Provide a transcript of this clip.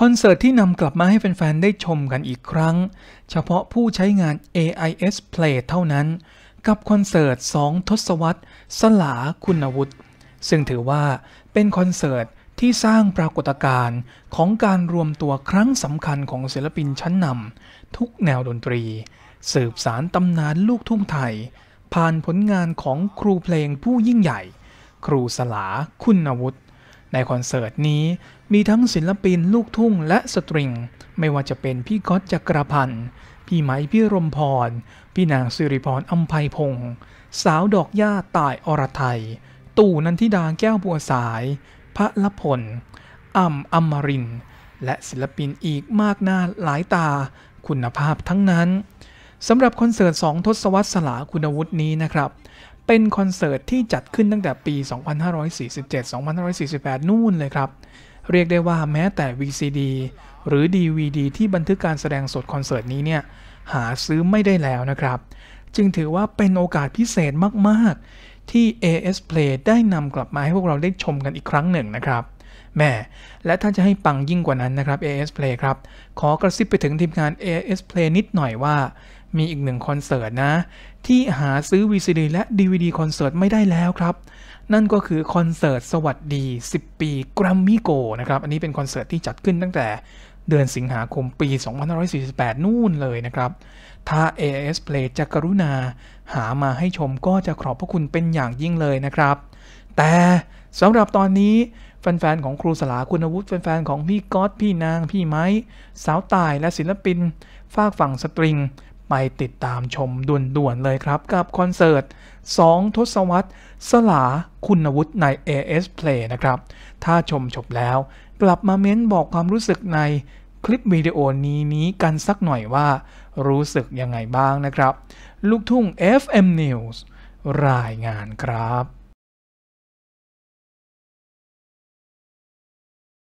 คอนเสิร์ตที่นำกลับมาให้แฟนๆ ได้ชมกันอีกครั้ง เฉพาะผู้ใช้งาน AIS Play เท่านั้นกับคอนเสิร์ต2ทศวรรษสลาคุณวุฒิซึ่งถือว่าเป็นคอนเสิร์ตที่สร้างปรากฏการณ์ของการรวมตัวครั้งสำคัญของศิลปินชั้นนำทุกแนวดนตรี สืบสารตำนานลูกทุ่งไทย ผ่านผลงานของครูเพลงผู้ยิ่งใหญ่ ครูสลาคุณวุฒิในคอนเสิร์ตนี้มีทั้งศิลปินลูกทุ่งและสตริง ไม่ว่าจะเป็นพี่ก๊อตจักรพันธ์ พี่ไหมพี่รมพรพี่นางสิริพรอัมไพพงศ์สาวดอกหญ้าตายอรไทยตู่นันทิดาแก้วบัวสายพระละพลอัมอมริน และศิลปินอีกมากหน้าหลายตาคุณภาพทั้งนั้นสำหรับคอนเสิร์ตสองทศวรรษสลาคุณวุฒินี้นะครับเป็นคอนเสิร์ตที่จัดขึ้นตั้งแต่ปี 2547-2548 นู่นเลยครับ เรียกได้ว่าแม้แต่ VCD หรือ DVD ที่บันทึกการแสดงสดคอนเสิร์ตนี้เนี่ย หาซื้อไม่ได้แล้วนะครับ จึงถือว่าเป็นโอกาสพิเศษมากๆ ที่ AS Play ได้นำกลับมาให้พวกเราได้ชมกันอีกครั้งหนึ่งนะครับแม่ และท่านจะให้ปังยิ่งกว่านั้นนะครับ AS Play ครับ ขอกระซิบไปถึงทีมงาน AS Play นิดหน่อยว่า มีอีกหนึ่งคอนเสิร์ตนะ ที่หาซื้อ VCD และ DVD คอนเสิร์ตไม่ได้แล้วครับ นั่นก็คือคอนเสิร์ตสวัสดี 10 ปี กรัมมี่โกนะครับ อันนี้เป็นคอนเสิร์ตที่จัดขึ้นตั้งแต่ เดือนสิงหาคมปี 2548 นู่นเลยนะครับ ถ้า a s Play จะกรุณาหามาให้ชมก็จะขอบพระคุณเป็นอย่างยิ่งเลยนะครับ แต่สำหรับตอนนี้แฟนๆของครูสลาคุณวุฒิแฟนๆของพี่ก๊อตพี่นางพี่ไม้ สาวตายและศิลปิน ฝากฝั่งสตริง ไปติดตามชมด่วนๆเลยครับ กับคอนเสิร์ต 2 ทศวรรษสลาคุณวุฒิใน AS Play นะครับ ถ้าชมจบแล้วกลับมาเม้นบอกความรู้สึกในคลิปวิดีโอนี้นี้กันสักหน่อยว่า รู้สึกยังไงบ้างนะครับ ลูกทุ่ง FM News รายงานครับ